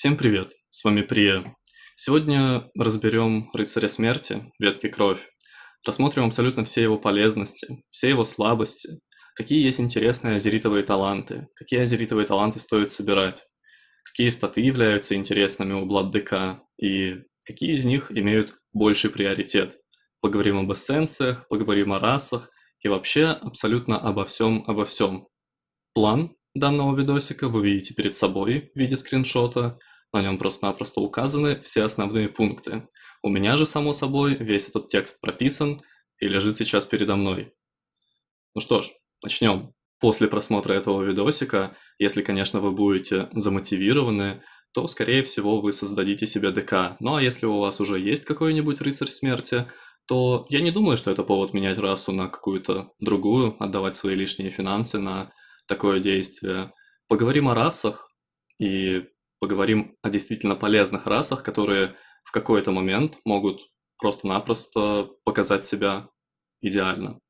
Всем привет, с вами Прия. Сегодня разберем рыцаря смерти, ветки кровь. Рассмотрим абсолютно все его полезности, все его слабости, какие есть интересные азеритовые таланты, какие азеритовые таланты стоит собирать, какие статы являются интересными у Бладдека и какие из них имеют больший приоритет. Поговорим об эссенциях, поговорим о расах и вообще абсолютно обо всем, обо всем. План данного видосика вы видите перед собой в виде скриншота. На нем просто-напросто указаны все основные пункты. У меня же, само собой, весь этот текст прописан и лежит сейчас передо мной. Ну что ж, начнем. После просмотра этого видосика, если, конечно, вы будете замотивированы, то, скорее всего, вы создадите себе ДК. Ну а если у вас уже есть какой-нибудь рыцарь смерти, то я не думаю, что это повод менять расу на какую-то другую, отдавать свои лишние финансы на такое действие. Поговорим о расах и поговорим о действительно полезных расах, которые в какой-то момент могут просто-напросто показать себя идеально.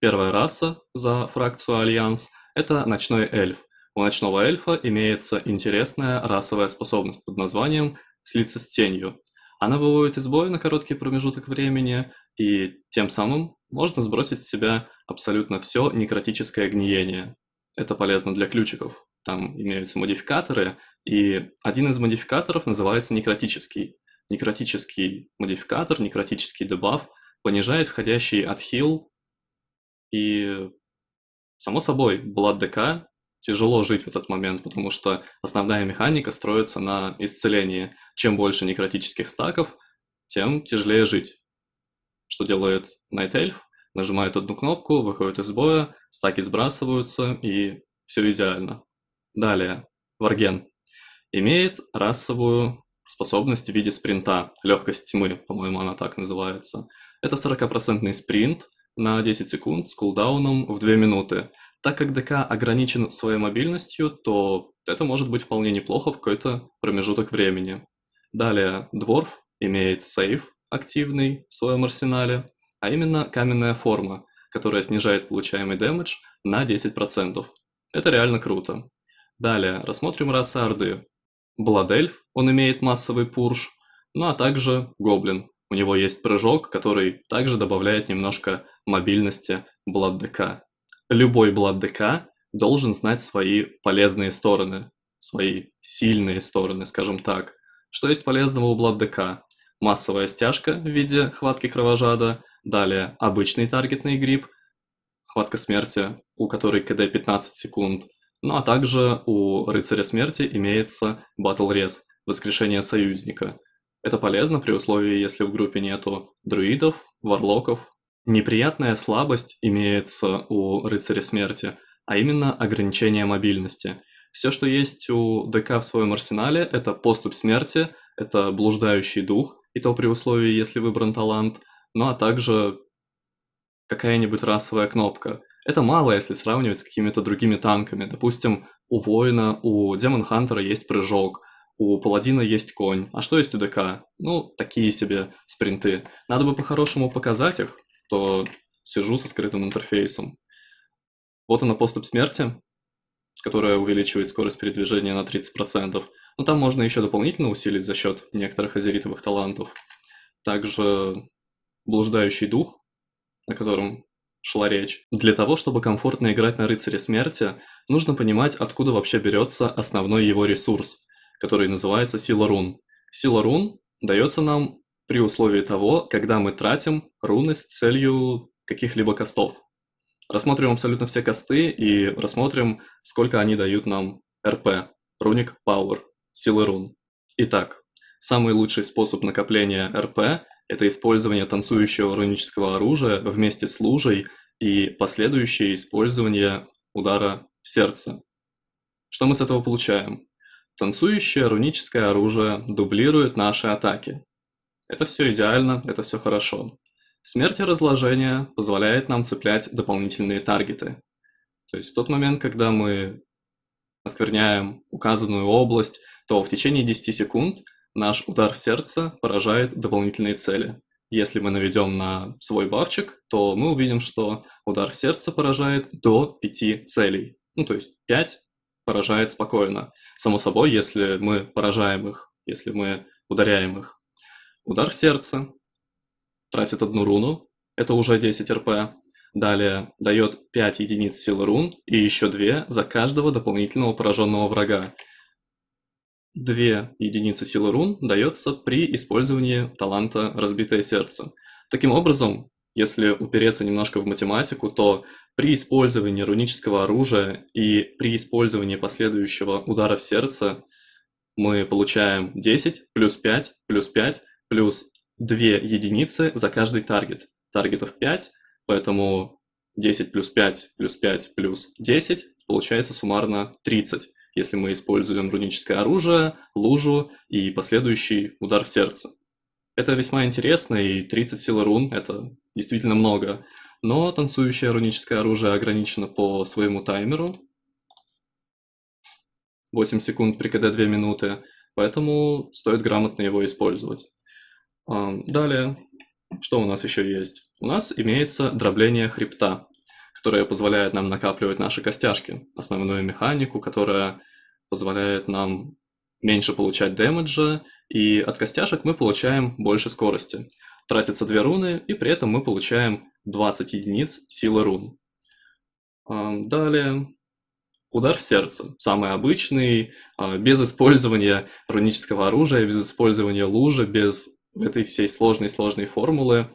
Первая раса за фракцию Альянс – это ночной эльф. У ночного эльфа имеется интересная расовая способность под названием «слиться с тенью». Она выводит из боя на короткий промежуток времени, и тем самым можно сбросить с себя абсолютно все некротическое гниение. Это полезно для ключиков. Там имеются модификаторы, и один из модификаторов называется некротический. Некротический модификатор, некротический дебаф понижает входящий отхил, и, само собой, Blood ДК тяжело жить в этот момент, потому что основная механика строится на исцелении. Чем больше некротических стаков, тем тяжелее жить. Что делает Night Elf? Нажимает одну кнопку, выходит из боя, стаки сбрасываются, и все идеально. Далее, Варген имеет расовую способность в виде спринта, легкость тьмы, по-моему, она так называется. Это 40% спринт на 10 секунд с кулдауном в 2 минуты. Так как ДК ограничен своей мобильностью, то это может быть вполне неплохо в какой-то промежуток времени. Далее, Дворф имеет сейф активный в своем арсенале, а именно каменная форма которая снижает получаемый дэмэдж на 10%. Это реально круто. Далее, рассмотрим расы Орды. Бладельф, он имеет массовый пурш, ну а также Гоблин. У него есть прыжок, который также добавляет немножко мобильности Бладдека. Любой Бладдека должен знать свои полезные стороны, свои сильные стороны, скажем так. Что есть полезного у Бладдека? Массовая стяжка в виде хватки кровожада – Далее обычный таргетный грипп, хватка смерти, у которой КД 15 секунд. Ну а также у рыцаря смерти имеется Battle рез воскрешение союзника. Это полезно при условии, если в группе нету друидов, варлоков. Неприятная слабость имеется у рыцаря смерти, а именно ограничение мобильности. Все, что есть у ДК в своем арсенале, это поступ смерти, это блуждающий дух, и то при условии, если выбран талант, ну а также какая-нибудь расовая кнопка. Это мало, если сравнивать с какими-то другими танками. Допустим, у воина, у демон хантера есть прыжок, у паладина есть конь. А что есть у ДК? Ну, такие себе спринты. Надо бы по-хорошему показать их, то сижу со скрытым интерфейсом. Вот она поступ смерти, которая увеличивает скорость передвижения на 30%. Но ну, там можно еще дополнительно усилить за счет некоторых азеритовых талантов. Также блуждающий дух, о котором шла речь. Для того, чтобы комфортно играть на рыцаре смерти, нужно понимать, откуда вообще берется основной его ресурс, который называется сила рун. Сила рун дается нам при условии того, когда мы тратим руны с целью каких-либо костов. Рассмотрим абсолютно все косты и рассмотрим, сколько они дают нам РП, руник Power, силы рун. Итак, самый лучший способ накопления РП это использование танцующего рунического оружия вместе с лужей и последующее использование удара в сердце. Что мы с этого получаем? Танцующее руническое оружие дублирует наши атаки. Это все идеально, это все хорошо. Смерть и разложение позволяет нам цеплять дополнительные таргеты. То есть в тот момент, когда мы оскверняем указанную область, то в течение 10 секунд – Наш удар в сердце поражает дополнительные цели. Если мы наведем на свой барчик, то мы увидим, что удар в сердце поражает до 5 целей. Ну, то есть 5 поражает спокойно. Само собой, если мы поражаем их, если мы ударяем их. Удар в сердце тратит одну руну, это уже 10 РП. Далее дает 5 единиц силы рун и еще 2 за каждого дополнительного пораженного врага. 2 единицы силы рун дается при использовании таланта «Разбитое сердце». Таким образом, если упереться немножко в математику, то при использовании рунического оружия и при использовании последующего удара в сердце мы получаем 10 плюс 5 плюс 5 плюс 2 единицы за каждый таргет. Таргетов 5, поэтому 10 плюс 5 плюс 5 плюс 10 получается суммарно 30 если мы используем руническое оружие, лужу и последующий удар в сердце. Это весьма интересно, и 30 сил рун — это действительно много. Но танцующее руническое оружие ограничено по своему таймеру. 8 секунд при КД 2 минуты, поэтому стоит грамотно его использовать. А, далее, что у нас еще есть? У нас имеется дробление хребта, которое позволяет нам накапливать наши костяшки, основную механику, которая позволяет нам меньше получать дэмэджа, и от костяшек мы получаем больше скорости. Тратятся две руны, и при этом мы получаем 20 единиц силы рун. Далее, удар в сердце. Самый обычный, а, без использования рунического оружия, без использования лужи, без этой всей сложной-сложной формулы.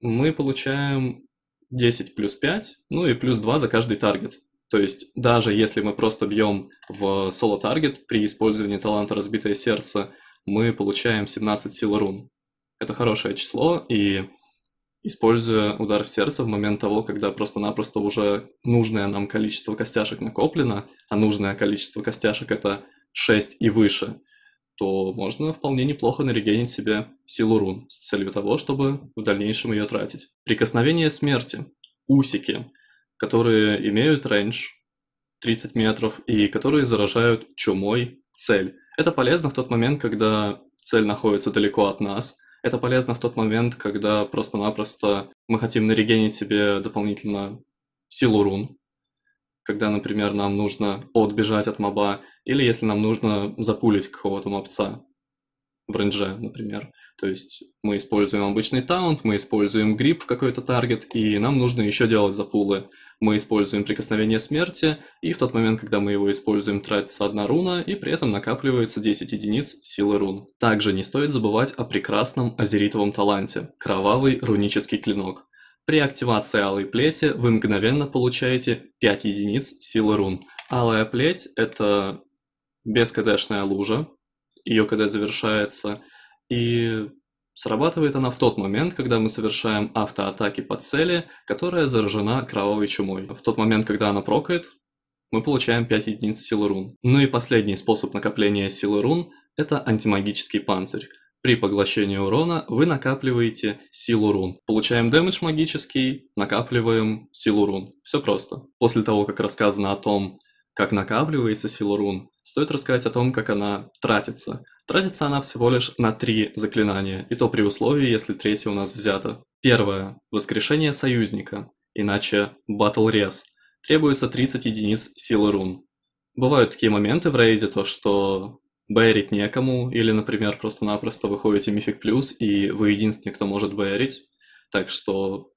Мы получаем 10 плюс 5, ну и плюс 2 за каждый таргет. То есть даже если мы просто бьем в соло-таргет при использовании таланта «Разбитое сердце», мы получаем 17 сил рун. Это хорошее число, и используя удар в сердце в момент того, когда просто-напросто уже нужное нам количество костяшек накоплено, а нужное количество костяшек это 6 и выше, то можно вполне неплохо нарегенить себе силу рун с целью того, чтобы в дальнейшем ее тратить. Прикосновение смерти. Усики которые имеют рейндж 30 метров и которые заражают чумой цель. Это полезно в тот момент, когда цель находится далеко от нас. Это полезно в тот момент, когда просто-напросто мы хотим нарегенить себе дополнительно силу рун, когда, например, нам нужно отбежать от моба, или если нам нужно запулить какого-то мобца в рендже, например. То есть мы используем обычный таунт, мы используем грип в какой-то таргет, и нам нужно еще делать запулы. Мы используем прикосновение смерти, и в тот момент, когда мы его используем, тратится одна руна, и при этом накапливается 10 единиц силы рун. Также не стоит забывать о прекрасном азеритовом таланте – кровавый рунический клинок. При активации алой плети вы мгновенно получаете 5 единиц силы рун. Алая плеть – это бескадешная лужа, ее когда завершается, и срабатывает она в тот момент, когда мы совершаем автоатаки по цели, которая заражена кровавой чумой. В тот момент, когда она прокает, мы получаем 5 единиц силы рун. Ну и последний способ накопления силы рун – это антимагический панцирь. При поглощении урона вы накапливаете силу рун. Получаем дэмэдж магический, накапливаем силу рун. Все просто. После того, как рассказано о том, как накапливается сила рун, стоит рассказать о том, как она тратится. Тратится она всего лишь на три заклинания, и то при условии, если третье у нас взято. Первое. Воскрешение союзника, иначе Battle Res. Требуется 30 единиц силы рун. Бывают такие моменты в рейде, то что бэрить некому, или, например, просто-напросто вы ходите мифик плюс, и вы единственный, кто может бэрить. Так что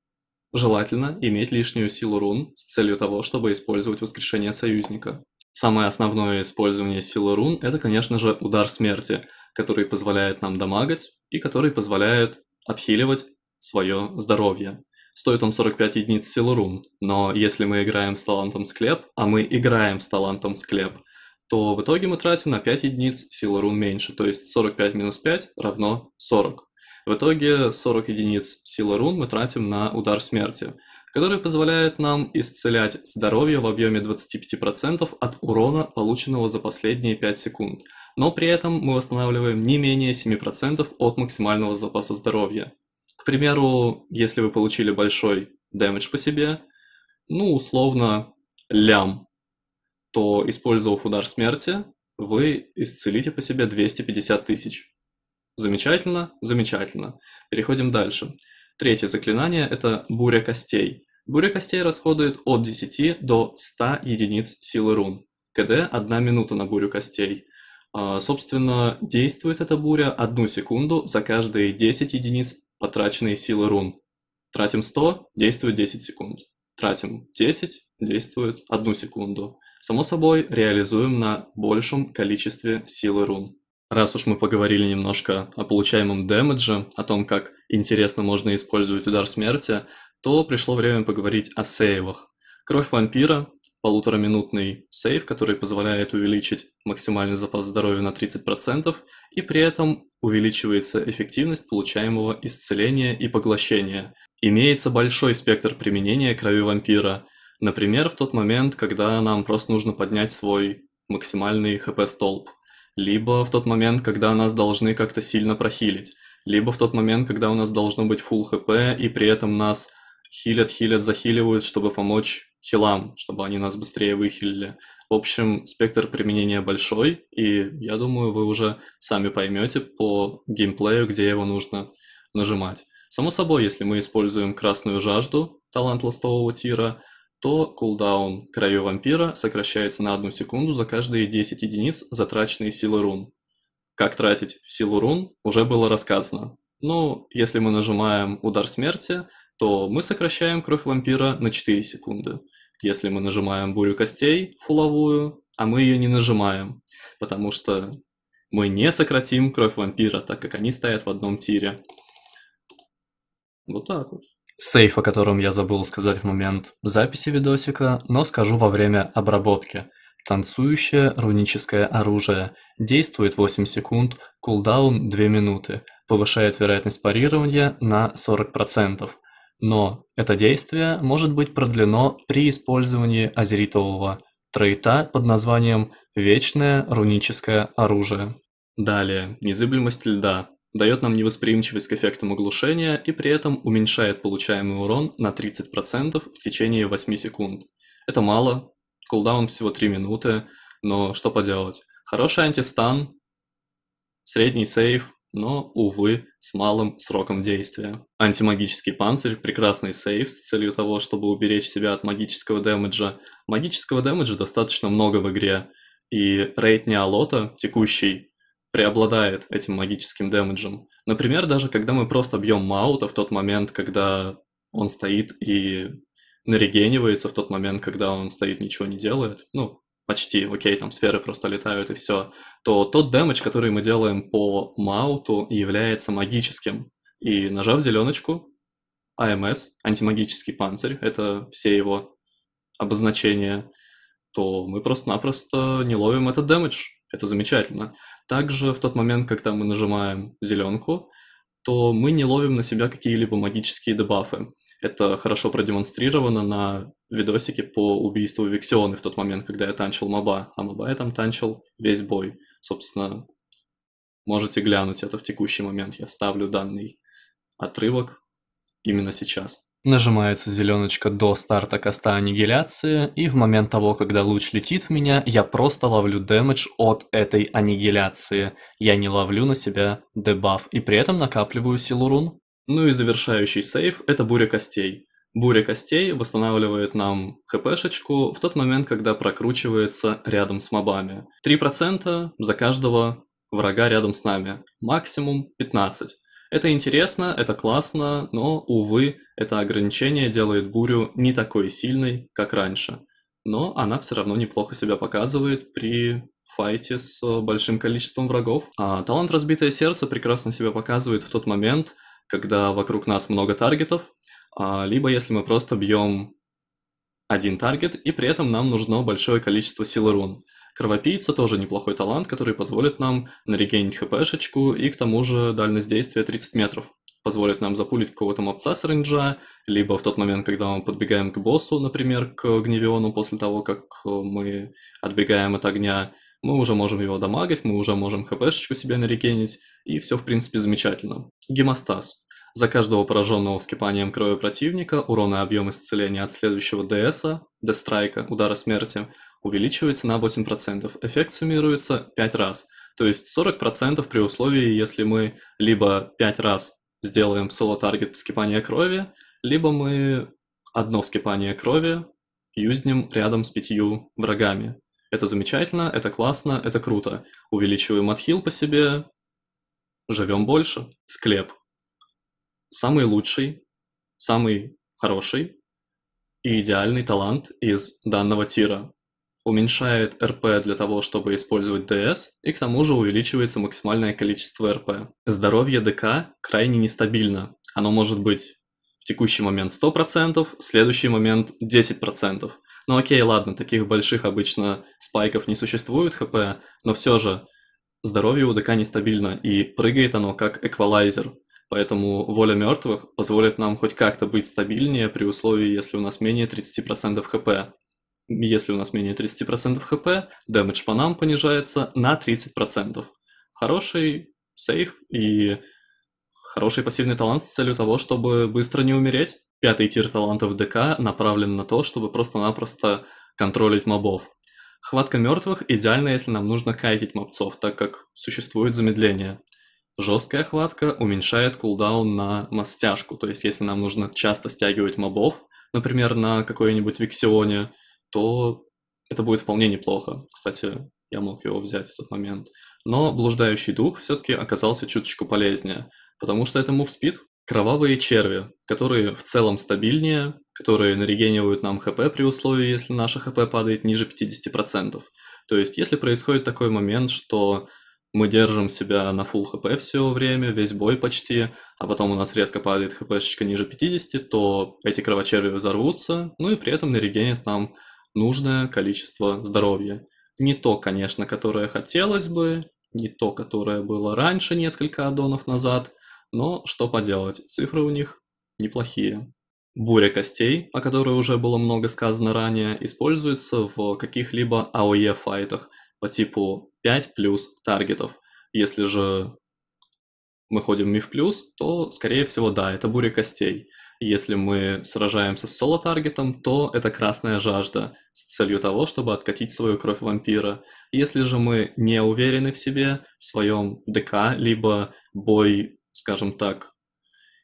желательно иметь лишнюю силу рун с целью того, чтобы использовать воскрешение союзника. Самое основное использование силы рун – это, конечно же, удар смерти, который позволяет нам дамагать и который позволяет отхиливать свое здоровье. Стоит он 45 единиц силы рун, но если мы играем с талантом склеп, а мы играем с талантом склеп, то в итоге мы тратим на 5 единиц силы рун меньше, то есть 45 минус 5 равно 40. В итоге 40 единиц силы рун мы тратим на удар смерти – которые позволяют нам исцелять здоровье в объеме 25% от урона, полученного за последние 5 секунд, но при этом мы восстанавливаем не менее 7% от максимального запаса здоровья. К примеру, если вы получили большой дэмэдж по себе, ну, условно, лям, то, использовав удар смерти, вы исцелите по себе 250 тысяч. Замечательно, замечательно. Переходим дальше. Третье заклинание – это «Буря костей». Буря костей расходует от 10 до 100 единиц силы рун. КД – 1 минута на бурю костей. А, собственно, действует эта буря 1 секунду за каждые 10 единиц потраченной силы рун. Тратим 100, действует 10 секунд. Тратим 10, действует 1 секунду. Само собой, реализуем на большем количестве силы рун. Раз уж мы поговорили немножко о получаемом дэмэдже, о том, как интересно можно использовать удар смерти, то пришло время поговорить о сейвах. Кровь вампира – полутораминутный сейв, который позволяет увеличить максимальный запас здоровья на 30%, и при этом увеличивается эффективность получаемого исцеления и поглощения. Имеется большой спектр применения крови вампира. Например, в тот момент, когда нам просто нужно поднять свой максимальный хп-столб – либо в тот момент, когда нас должны как-то сильно прохилить, либо в тот момент, когда у нас должно быть full хп, и при этом нас хилят, хилят, захиливают, чтобы помочь хилам, чтобы они нас быстрее выхилили. В общем, спектр применения большой, и я думаю, вы уже сами поймете по геймплею, где его нужно нажимать. Само собой, если мы используем красную жажду, талант ластового тира – то кулдаун крови вампира сокращается на одну секунду за каждые 10 единиц затраченной силы рун. Как тратить силу рун уже было рассказано. Но если мы нажимаем удар смерти, то мы сокращаем кровь вампира на 4 секунды. Если мы нажимаем бурю костей, фуловую, а мы ее не нажимаем, потому что мы не сократим кровь вампира, так как они стоят в одном тире. Вот так вот. Сейф, о котором я забыл сказать в момент записи видосика, но скажу во время обработки. Танцующее руническое оружие. Действует 8 секунд, кулдаун 2 минуты. Повышает вероятность парирования на 40%. Но это действие может быть продлено при использовании азеритового трейта под названием «Вечное руническое оружие». Далее, незыблемость льда дает нам невосприимчивость к эффектам оглушения и при этом уменьшает получаемый урон на 30% в течение 8 секунд. Это мало, кулдаун всего 3 минуты, но что поделать. Хороший антистан, средний сейф, но, увы, с малым сроком действия. Антимагический панцирь – прекрасный сейф с целью того, чтобы уберечь себя от магического дэмэджа. Магического дэмэджа достаточно много в игре, и рейд Неолота, текущий преобладает этим магическим дэмэджем. Например, даже когда мы просто бьем Маута в тот момент, когда он стоит и нарегенивается, в тот момент, когда он стоит, ничего не делает, ну, почти, окей, там сферы просто летают и все, то тот дэмэдж, который мы делаем по Мауту, является магическим. И нажав зеленочку, АМС, антимагический панцирь, это все его обозначения, то мы просто-напросто не ловим этот дэмэдж. Это замечательно. Также в тот момент, когда мы нажимаем зеленку, то мы не ловим на себя какие-либо магические дебафы. Это хорошо продемонстрировано на видосике по убийству Виксионы в тот момент, когда я танчил моба, а моба я там танчил весь бой. Собственно, можете глянуть это в текущий момент. Я вставлю данный отрывок именно сейчас. Нажимается зеленочка до старта коста аннигиляции, и в момент того, когда луч летит в меня, я просто ловлю дэмэдж от этой аннигиляции. Я не ловлю на себя дебаф, и при этом накапливаю силу рун. Ну и завершающий сейв – это буря костей. Буря костей восстанавливает нам хпшечку в тот момент, когда прокручивается рядом с мобами. 3% за каждого врага рядом с нами. Максимум 15. Это интересно, это классно, но, увы, это ограничение делает бурю не такой сильной, как раньше. Но она все равно неплохо себя показывает при файте с э, большим количеством врагов. А талант «Разбитое сердце» прекрасно себя показывает в тот момент, когда вокруг нас много таргетов, а, либо если мы просто бьем один таргет, и при этом нам нужно большое количество силы рун. Кровопийца тоже неплохой талант, который позволит нам нарегенить хпшечку и к тому же дальность действия 30 метров. Позволит нам запулить кого то мопца с рейнджа, либо в тот момент, когда мы подбегаем к боссу, например, к гневиону после того, как мы отбегаем от огня, мы уже можем его дамагать, мы уже можем хпшечку себе нарегенить, и все, в принципе, замечательно. Гемостаз. За каждого пораженного вскипанием крови противника урон и объем исцеления от следующего ДСа, дестрайка, удара смерти, увеличивается на 8%. Эффект суммируется 5 раз. То есть 40% при условии, если мы либо 5 раз сделаем соло-таргет вскипания крови, либо мы одно вскипание крови юзнем рядом с пятью врагами. Это замечательно, это классно, это круто. Увеличиваем отхил по себе, живем больше. Склеп. Самый лучший, самый хороший и идеальный талант из данного тира уменьшает РП для того, чтобы использовать ДС, и к тому же увеличивается максимальное количество РП. Здоровье ДК крайне нестабильно. Оно может быть в текущий момент 100%, в следующий момент 10%. Ну окей, ладно, таких больших обычно спайков не существует ХП, но все же здоровье у ДК нестабильно, и прыгает оно как эквалайзер. Поэтому воля мертвых позволит нам хоть как-то быть стабильнее при условии, если у нас менее 30% ХП если у нас менее 30% хп, дэмэдж по нам понижается на 30%. Хороший сейф и хороший пассивный талант с целью того, чтобы быстро не умереть. Пятый тир талантов ДК направлен на то, чтобы просто-напросто контролить мобов. Хватка мертвых идеально, если нам нужно кайтить мобцов, так как существует замедление. Жесткая хватка уменьшает кулдаун на масс то есть если нам нужно часто стягивать мобов, например, на какой-нибудь Виксионе, то это будет вполне неплохо. Кстати, я мог его взять в тот момент. Но блуждающий дух все-таки оказался чуточку полезнее, потому что это мувспид. Кровавые черви, которые в целом стабильнее, которые нарегенивают нам хп при условии, если наше хп падает ниже 50%. То есть, если происходит такой момент, что мы держим себя на full хп все время, весь бой почти, а потом у нас резко падает хпшечка ниже 50, то эти кровочерви взорвутся, ну и при этом нарегенят нам нужное количество здоровья. Не то, конечно, которое хотелось бы, не то, которое было раньше, несколько аддонов назад, но что поделать, цифры у них неплохие. Буря костей, о которой уже было много сказано ранее, используется в каких-либо АОЕ-файтах e по типу 5 плюс таргетов. Если же мы ходим в миф плюс, то, скорее всего, да, это буря костей – если мы сражаемся с соло-таргетом, то это красная жажда с целью того, чтобы откатить свою кровь вампира. Если же мы не уверены в себе, в своем ДК, либо бой, скажем так,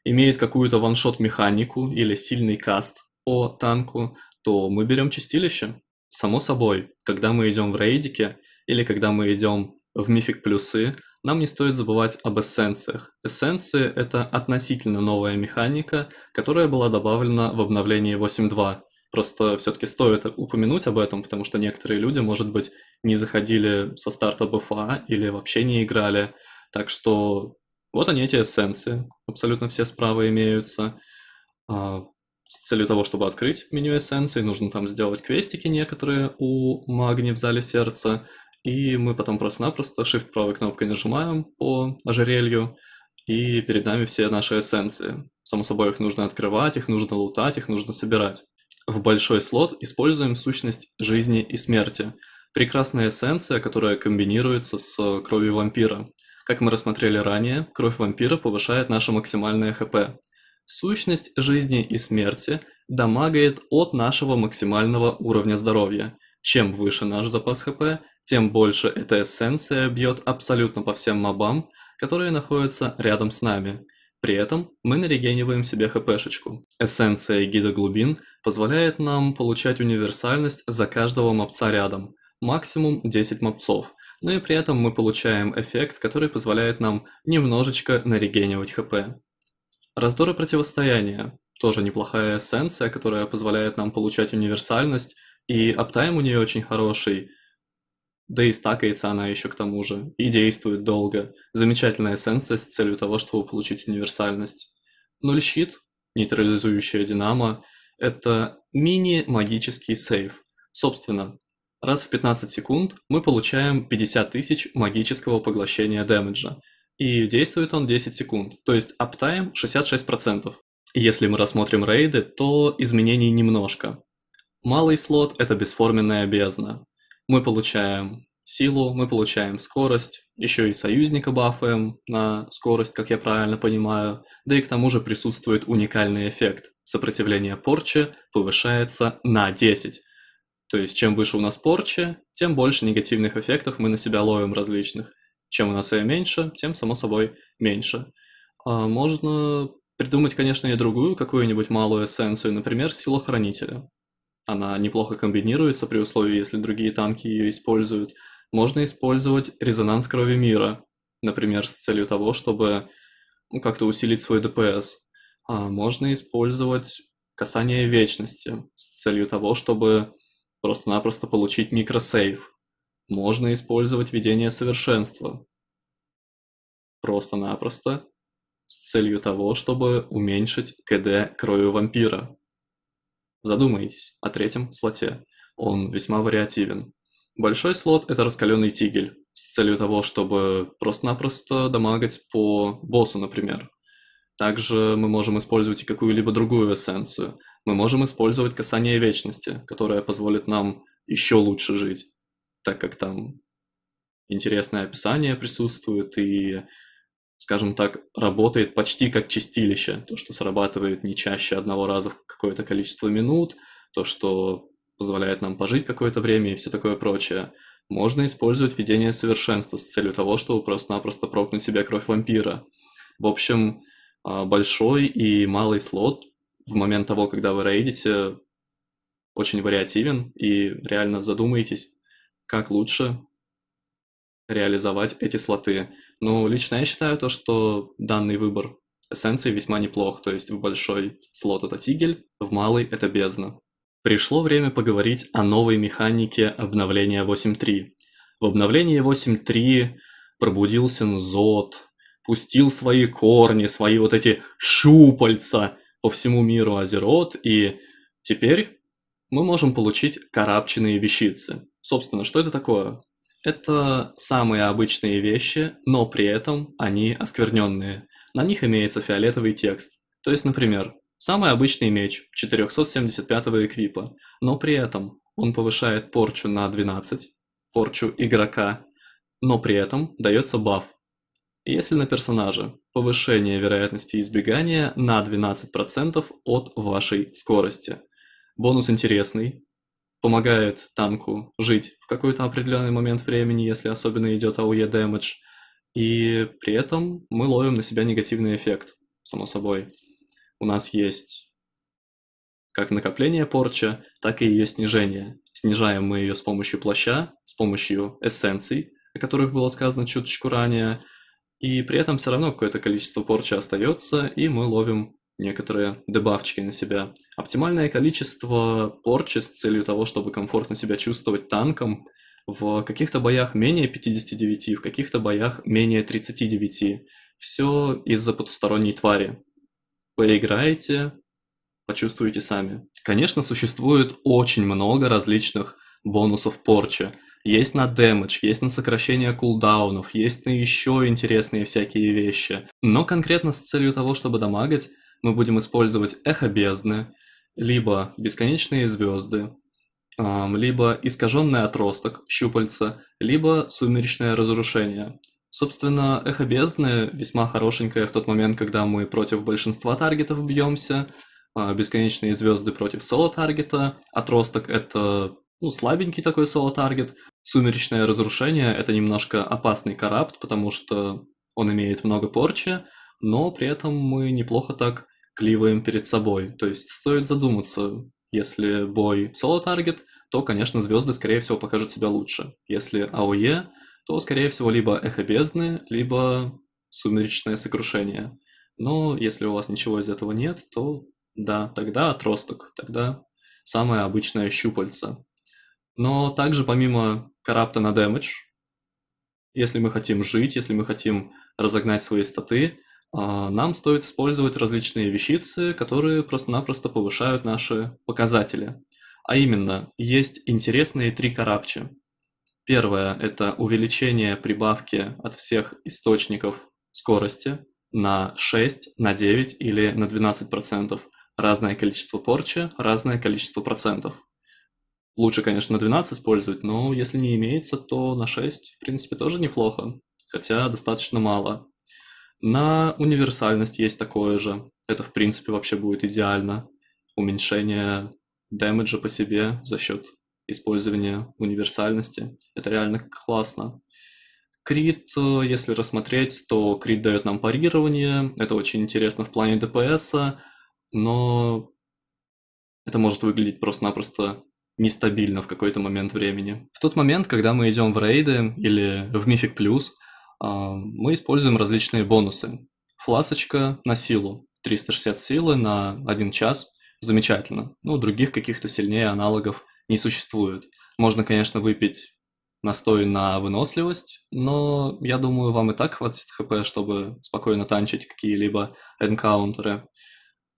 имеет какую-то ваншот-механику или сильный каст по танку, то мы берем чистилище. Само собой, когда мы идем в рейдике или когда мы идем в мифик плюсы, нам не стоит забывать об эссенциях. Эссенции – это относительно новая механика, которая была добавлена в обновлении 8.2. Просто все-таки стоит упомянуть об этом, потому что некоторые люди, может быть, не заходили со старта БФА или вообще не играли. Так что вот они, эти эссенции. Абсолютно все справа имеются. А, с целью того, чтобы открыть меню эссенций, нужно там сделать квестики некоторые у магни в зале сердца и мы потом просто-напросто shift правой кнопкой нажимаем по ожерелью, и перед нами все наши эссенции. Само собой, их нужно открывать, их нужно лутать, их нужно собирать. В большой слот используем сущность жизни и смерти. Прекрасная эссенция, которая комбинируется с кровью вампира. Как мы рассмотрели ранее, кровь вампира повышает наше максимальное хп. Сущность жизни и смерти дамагает от нашего максимального уровня здоровья. Чем выше наш запас хп, тем больше эта эссенция бьет абсолютно по всем мобам, которые находятся рядом с нами. При этом мы нарегениваем себе хпшечку. Эссенция гида глубин позволяет нам получать универсальность за каждого мобца рядом, максимум 10 мобцов. но и при этом мы получаем эффект, который позволяет нам немножечко нарегенивать хп. Раздоры противостояния – тоже неплохая эссенция, которая позволяет нам получать универсальность, и аптайм у нее очень хороший – да и стакается она еще к тому же, и действует долго. Замечательная эссенция с целью того, чтобы получить универсальность. Нуль щит, нейтрализующая динамо, это мини-магический сейф. Собственно, раз в 15 секунд мы получаем 50 тысяч магического поглощения дэмэджа. И действует он 10 секунд, то есть аптайм 66%. Если мы рассмотрим рейды, то изменений немножко. Малый слот – это бесформенная бездна мы получаем силу, мы получаем скорость, еще и союзника бафаем на скорость, как я правильно понимаю, да и к тому же присутствует уникальный эффект. Сопротивление порчи повышается на 10. То есть чем выше у нас порчи, тем больше негативных эффектов мы на себя ловим различных. Чем у нас ее меньше, тем, само собой, меньше. А можно придумать, конечно, и другую какую-нибудь малую эссенцию, например, сила хранителя. Она неплохо комбинируется при условии, если другие танки ее используют. Можно использовать резонанс крови мира, например, с целью того, чтобы ну, как-то усилить свой ДПС. А можно использовать касание вечности с целью того, чтобы просто-напросто получить микросейв. Можно использовать ведение совершенства. Просто-напросто с целью того, чтобы уменьшить КД крови вампира. Задумайтесь о третьем слоте. Он весьма вариативен. Большой слот – это раскаленный тигель с целью того, чтобы просто-напросто дамагать по боссу, например. Также мы можем использовать и какую-либо другую эссенцию. Мы можем использовать касание вечности, которое позволит нам еще лучше жить, так как там интересное описание присутствует и скажем так, работает почти как чистилище. То, что срабатывает не чаще одного раза в какое-то количество минут, то, что позволяет нам пожить какое-то время и все такое прочее. Можно использовать введение совершенства с целью того, чтобы просто-напросто прокнуть себе кровь вампира. В общем, а, большой и малый слот в момент того, когда вы рейдите, очень вариативен, и реально задумайтесь, как лучше реализовать эти слоты. Ну, лично я считаю то, что данный выбор эссенции весьма неплох, то есть в большой слот это тигель, в малый это бездна. Пришло время поговорить о новой механике обновления 8.3. В обновлении 8.3 пробудился Нзот, пустил свои корни, свои вот эти щупальца по всему миру Азерот, и теперь мы можем получить карабченные вещицы. Собственно, что это такое? Это самые обычные вещи, но при этом они оскверненные. На них имеется фиолетовый текст. То есть, например, самый обычный меч 475 эквипа, но при этом он повышает порчу на 12, порчу игрока, но при этом дается баф. Если на персонаже повышение вероятности избегания на 12% от вашей скорости. Бонус интересный, помогает танку жить в какой-то определенный момент времени, если особенно идет ауе damage, и при этом мы ловим на себя негативный эффект, само собой. У нас есть как накопление порча, так и ее снижение. Снижаем мы ее с помощью плаща, с помощью эссенций, о которых было сказано чуточку ранее, и при этом все равно какое-то количество порча остается, и мы ловим некоторые добавчики на себя. Оптимальное количество порчи с целью того, чтобы комфортно себя чувствовать танком, в каких-то боях менее 59, в каких-то боях менее 39. Все из-за потусторонней твари. поиграйте почувствуйте сами. Конечно, существует очень много различных бонусов порчи. Есть на дэмэдж, есть на сокращение кулдаунов, есть на еще интересные всякие вещи. Но конкретно с целью того, чтобы дамагать, мы будем использовать эхо бездны, либо бесконечные звезды, либо искаженный отросток, щупальца, либо сумеречное разрушение. Собственно, эхо бездны весьма хорошенькое в тот момент, когда мы против большинства таргетов бьемся, а, бесконечные звезды против соло-таргета, отросток — это ну, слабенький такой соло-таргет, сумеречное разрушение — это немножко опасный корабль, потому что он имеет много порчи, но при этом мы неплохо так кливаем перед собой. То есть стоит задуматься, если бой соло-таргет, то, конечно, звезды, скорее всего, покажут себя лучше. Если АОЕ, то, скорее всего, либо эхо бездны, либо сумеречное сокрушение. Но если у вас ничего из этого нет, то да, тогда отросток, тогда самая обычная щупальца. Но также помимо карапта на дэмэдж, если мы хотим жить, если мы хотим разогнать свои статы, а, нам стоит использовать различные вещицы, которые просто-напросто повышают наши показатели. А именно, есть интересные три карапчи. Первое – это увеличение прибавки от всех источников скорости на 6, на 9 или на 12%. Разное количество порчи, разное количество процентов. Лучше, конечно, на 12 использовать, но если не имеется, то на 6, в принципе, тоже неплохо, хотя достаточно мало. На универсальность есть такое же. Это, в принципе, вообще будет идеально. Уменьшение дэмэджа по себе за счет использования универсальности. Это реально классно. Крит, э, если рассмотреть, то Крит дает нам парирование. Это очень интересно в плане ДПС, но это может выглядеть просто-напросто нестабильно в какой-то момент времени. В тот момент, когда мы идем в рейды или в Мифик Плюс – а, мы используем различные бонусы. Фласочка на силу. 360 силы на 1 час. Замечательно. Ну, других каких-то сильнее аналогов не существует. Можно, конечно, выпить настой на выносливость, но я думаю, вам и так хватит хп, чтобы спокойно танчить какие-либо энкаунтеры.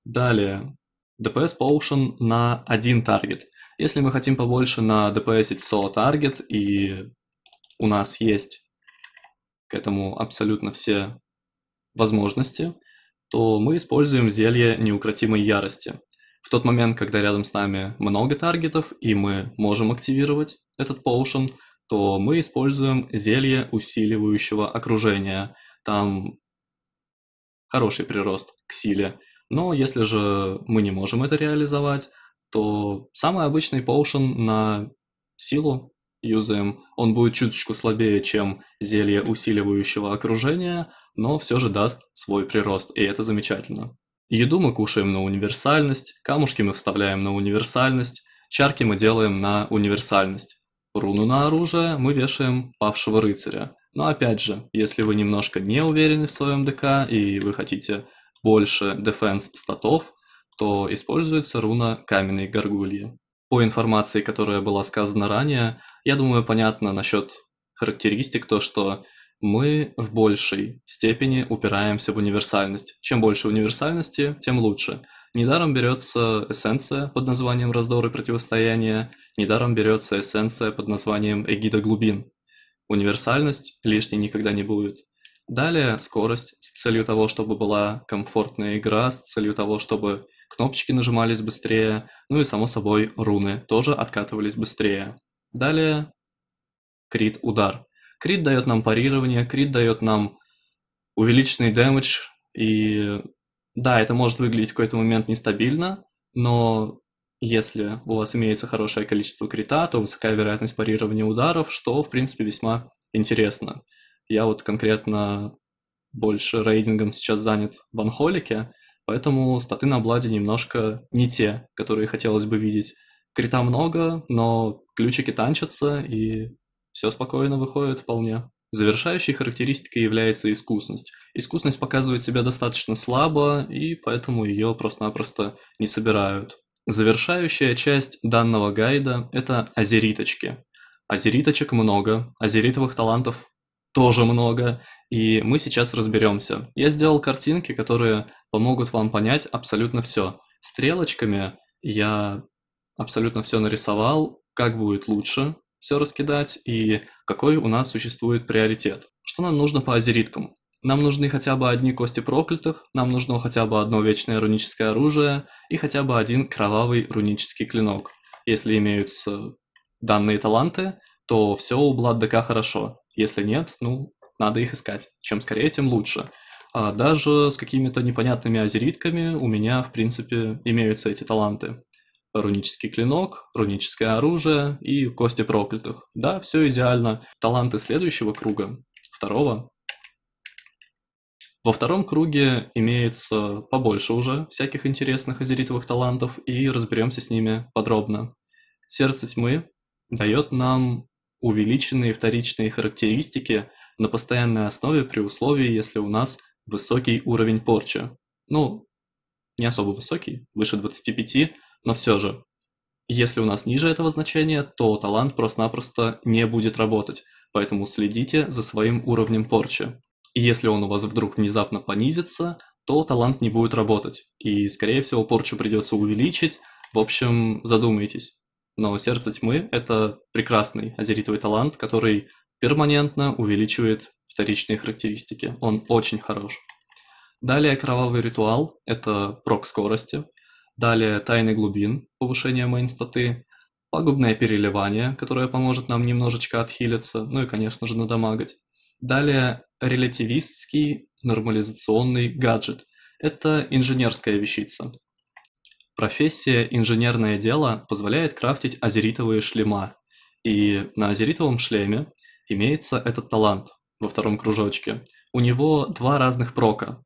Далее, ДПС Potion на один таргет. Если мы хотим побольше на ДПСить в соло таргет, и у нас есть к этому абсолютно все возможности, то мы используем зелье неукротимой ярости. В тот момент, когда рядом с нами много таргетов, и мы можем активировать этот поушен, то мы используем зелье усиливающего окружения. Там хороший прирост к силе. Но если же мы не можем это реализовать, то самый обычный поушен на силу юзаем, он будет чуточку слабее, чем зелье усиливающего окружения, но все же даст свой прирост, и это замечательно. Еду мы кушаем на универсальность, камушки мы вставляем на универсальность, чарки мы делаем на универсальность. Руну на оружие мы вешаем павшего рыцаря. Но опять же, если вы немножко не уверены в своем ДК и вы хотите больше дефенс статов, то используется руна каменной горгульи по информации, которая была сказана ранее, я думаю, понятно насчет характеристик то, что мы в большей степени упираемся в универсальность. Чем больше универсальности, тем лучше. Недаром берется эссенция под названием «Раздор и противостояние», недаром берется эссенция под названием «Эгида глубин». Универсальность лишней никогда не будет. Далее скорость с целью того, чтобы была комфортная игра, с целью того, чтобы кнопочки нажимались быстрее, ну и, само собой, руны тоже откатывались быстрее. Далее крит удар. Крит дает нам парирование, крит дает нам увеличенный дэмэдж, и да, это может выглядеть в какой-то момент нестабильно, но если у вас имеется хорошее количество крита, то высокая вероятность парирования ударов, что, в принципе, весьма интересно. Я вот конкретно больше рейдингом сейчас занят в анхолике, Поэтому статы на бладе немножко не те, которые хотелось бы видеть. Крита много, но ключики танчатся, и все спокойно выходит вполне. Завершающей характеристикой является искусность. Искусность показывает себя достаточно слабо, и поэтому ее просто-напросто не собирают. Завершающая часть данного гайда – это азериточки. Азериточек много, азеритовых талантов тоже много, и мы сейчас разберемся. Я сделал картинки, которые помогут вам понять абсолютно все. Стрелочками я абсолютно все нарисовал, как будет лучше все раскидать и какой у нас существует приоритет. Что нам нужно по азериткам? Нам нужны хотя бы одни кости проклятых, нам нужно хотя бы одно вечное руническое оружие и хотя бы один кровавый рунический клинок. Если имеются данные таланты, то все у Бладдека хорошо. Если нет, ну, надо их искать. Чем скорее, тем лучше. А даже с какими-то непонятными азеритками у меня, в принципе, имеются эти таланты. Рунический клинок, руническое оружие и кости проклятых. Да, все идеально. Таланты следующего круга, второго. Во втором круге имеется побольше уже всяких интересных азеритовых талантов, и разберемся с ними подробно. Сердце тьмы дает нам увеличенные вторичные характеристики – на постоянной основе при условии, если у нас высокий уровень порчи. Ну, не особо высокий, выше 25, но все же. Если у нас ниже этого значения, то талант просто-напросто не будет работать, поэтому следите за своим уровнем порчи. И если он у вас вдруг внезапно понизится, то талант не будет работать, и, скорее всего, порчу придется увеличить, в общем, задумайтесь. Но сердце тьмы – это прекрасный азеритовый талант, который перманентно увеличивает вторичные характеристики. Он очень хорош. Далее кровавый ритуал – это прок скорости. Далее тайны глубин – повышение мейнстаты. Пагубное переливание, которое поможет нам немножечко отхилиться, ну и, конечно же, надамагать. Далее релятивистский нормализационный гаджет. Это инженерская вещица. Профессия «Инженерное дело» позволяет крафтить азеритовые шлема. И на азеритовом шлеме имеется этот талант во втором кружочке. У него два разных прока.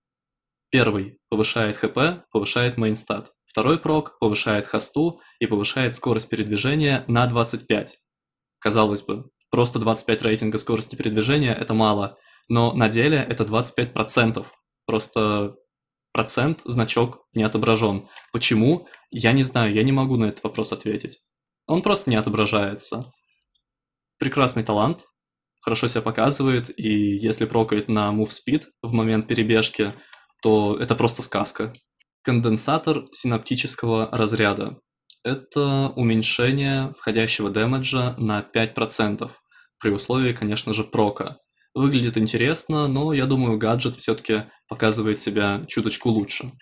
Первый повышает ХП, повышает мейнстат. Второй прок повышает хасту и повышает скорость передвижения на 25. Казалось бы, просто 25 рейтинга скорости передвижения – это мало, но на деле это 25%. Просто процент, значок не отображен. Почему? Я не знаю, я не могу на этот вопрос ответить. Он просто не отображается. Прекрасный талант, хорошо себя показывает, и если прокает на move speed в момент перебежки, то это просто сказка. Конденсатор синаптического разряда. Это уменьшение входящего дэмэджа на 5%, при условии, конечно же, прока. Выглядит интересно, но я думаю, гаджет все-таки показывает себя чуточку лучше.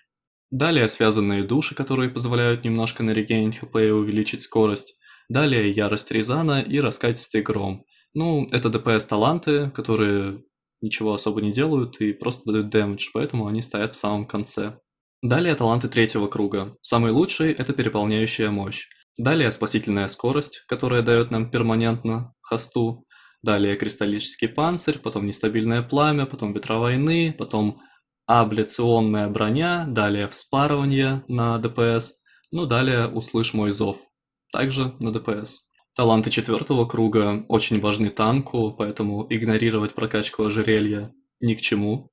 Далее связанные души, которые позволяют немножко нарегенить хп и увеличить скорость. Далее ярость Рязана и раскатистый гром – ну, это ДПС-таланты, которые ничего особо не делают и просто дают дэмэдж, поэтому они стоят в самом конце. Далее таланты третьего круга. Самый лучший – это переполняющая мощь. Далее спасительная скорость, которая дает нам перманентно хосту. Далее кристаллический панцирь, потом нестабильное пламя, потом ветра войны, потом абляционная броня, далее вспарывание на ДПС, ну далее услышь мой зов, также на ДПС. Таланты четвертого круга очень важны танку, поэтому игнорировать прокачку ожерелья ни к чему.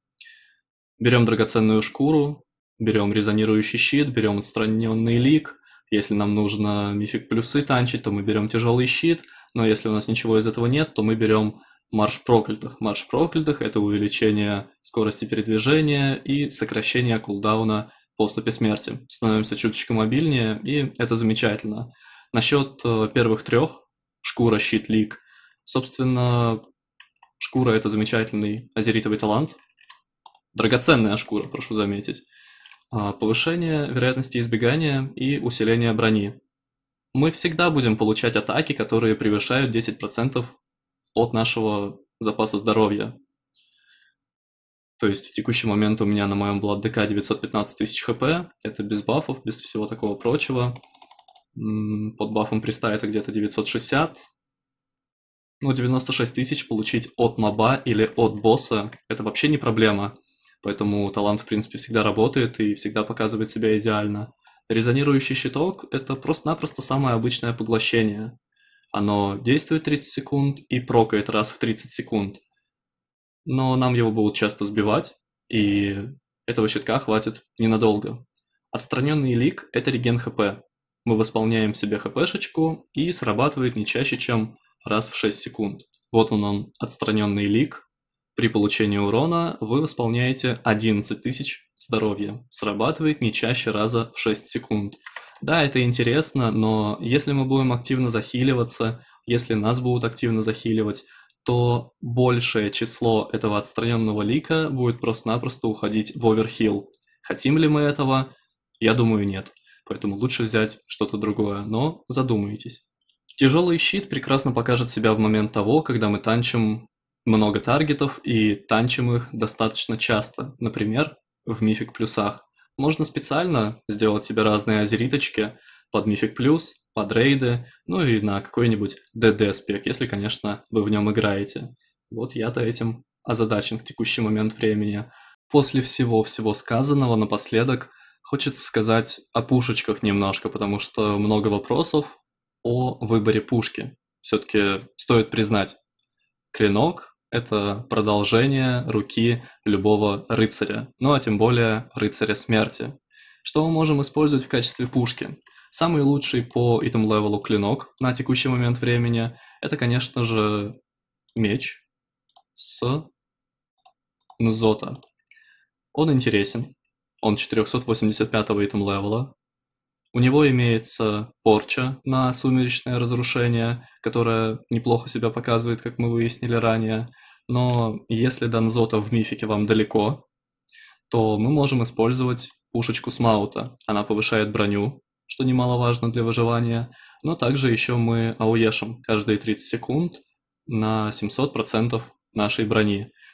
Берем драгоценную шкуру, берем резонирующий щит, берем отстраненный лик. Если нам нужно мифик плюсы танчить, то мы берем тяжелый щит, но если у нас ничего из этого нет, то мы берем марш проклятых. Марш проклятых – это увеличение скорости передвижения и сокращение кулдауна поступи смерти. Становимся чуточку мобильнее, и это замечательно. Насчет э, первых трех, Шкура, Щит, Лик, собственно, Шкура – это замечательный азеритовый талант, драгоценная шкура, прошу заметить, а, повышение вероятности избегания и усиление брони. Мы всегда будем получать атаки, которые превышают 10% от нашего запаса здоровья. То есть в текущий момент у меня на моем Blood DK 915 тысяч хп, это без бафов, без всего такого прочего под бафом это где-то 960. но 96 тысяч получить от моба или от босса – это вообще не проблема. Поэтому талант, в принципе, всегда работает и всегда показывает себя идеально. Резонирующий щиток – это просто-напросто самое обычное поглощение. Оно действует 30 секунд и прокает раз в 30 секунд. Но нам его будут часто сбивать, и этого щитка хватит ненадолго. Отстраненный лик – это реген ХП мы восполняем себе хпшечку и срабатывает не чаще, чем раз в 6 секунд. Вот он, он отстраненный лик. При получении урона вы восполняете 11 тысяч здоровья. Срабатывает не чаще раза в 6 секунд. Да, это интересно, но если мы будем активно захиливаться, если нас будут активно захиливать, то большее число этого отстраненного лика будет просто-напросто уходить в оверхил. Хотим ли мы этого? Я думаю, нет поэтому лучше взять что-то другое, но задумайтесь. Тяжелый щит прекрасно покажет себя в момент того, когда мы танчим много таргетов и танчим их достаточно часто, например, в мифик плюсах. Можно специально сделать себе разные азериточки под мифик плюс, под рейды, ну и на какой-нибудь DD спек, если, конечно, вы в нем играете. Вот я-то этим озадачен в текущий момент времени. После всего-всего сказанного напоследок – Хочется сказать о пушечках немножко, потому что много вопросов о выборе пушки. Все-таки стоит признать, клинок – это продолжение руки любого рыцаря, ну а тем более рыцаря смерти. Что мы можем использовать в качестве пушки? Самый лучший по этому левелу клинок на текущий момент времени – это, конечно же, меч с Нзота. Ну, Он интересен, он 485 итем левела. У него имеется порча на сумеречное разрушение, которое неплохо себя показывает, как мы выяснили ранее. Но если Данзота в мифике вам далеко, то мы можем использовать пушечку Смаута. Она повышает броню, что немаловажно для выживания, но также еще мы ауешим каждые 30 секунд на 700% нашей брони.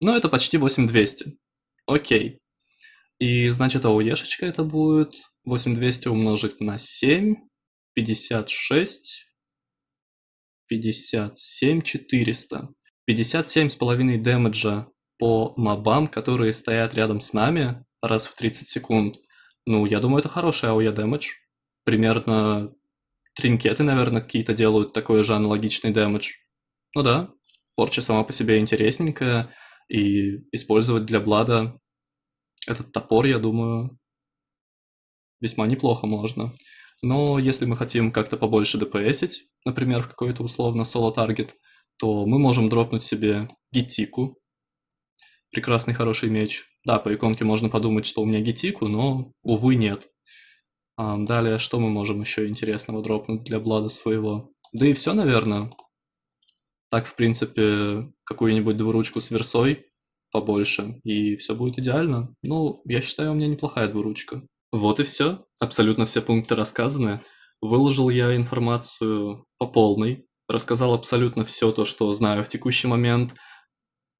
Ну, это почти 8200. Окей. И, значит, ауешечка это будет 8200 умножить на 7, 56, 57, 400. 57 с половиной дэмэджа по мобам, которые стоят рядом с нами раз в 30 секунд. Ну, я думаю, это хороший ауе дэмэдж. Примерно тринкеты, наверное, какие-то делают такой же аналогичный дэмэдж. Ну да, порча сама по себе интересненькая. И использовать для Блада этот топор, я думаю, весьма неплохо можно. Но если мы хотим как-то побольше ДПСить, например, в какой-то условно соло-таргет, то мы можем дропнуть себе гитику. Прекрасный хороший меч. Да, по иконке можно подумать, что у меня гитику, но, увы, нет. Далее, что мы можем еще интересного дропнуть для Блада своего? Да и все, наверное. Так, в принципе, какую-нибудь двуручку с версой побольше, и все будет идеально. Ну, я считаю, у меня неплохая двуручка. Вот и все. Абсолютно все пункты рассказаны. Выложил я информацию по полной, рассказал абсолютно все то, что знаю в текущий момент,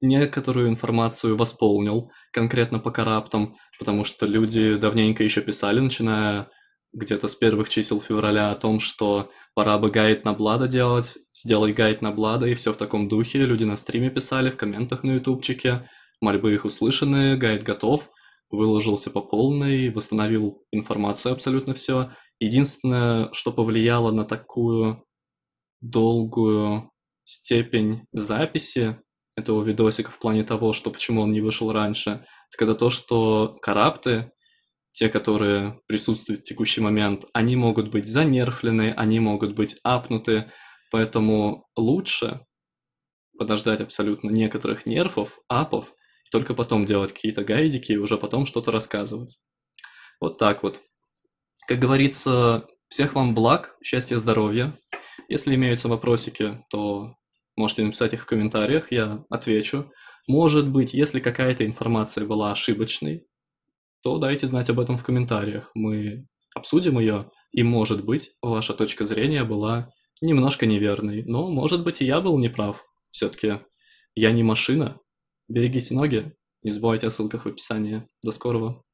некоторую информацию восполнил, конкретно по караптам, потому что люди давненько еще писали, начиная где-то с первых чисел февраля о том, что пора бы гайд на Блада делать, сделать гайд на Блада, и все в таком духе. Люди на стриме писали, в комментах на ютубчике. Мольбы их услышаны, гайд готов. Выложился по полной, восстановил информацию абсолютно все. Единственное, что повлияло на такую долгую степень записи этого видосика в плане того, что почему он не вышел раньше, так это то, что карапты те, которые присутствуют в текущий момент, они могут быть замерфлены, они могут быть апнуты, поэтому лучше подождать абсолютно некоторых нерфов, апов, и только потом делать какие-то гайдики и уже потом что-то рассказывать. Вот так вот. Как говорится, всех вам благ, счастья, здоровья. Если имеются вопросики, то можете написать их в комментариях, я отвечу. Может быть, если какая-то информация была ошибочной, то дайте знать об этом в комментариях. Мы обсудим ее, и, может быть, ваша точка зрения была немножко неверной, но, может быть, и я был неправ. Все-таки я не машина. Берегите ноги, не забывайте о ссылках в описании. До скорого!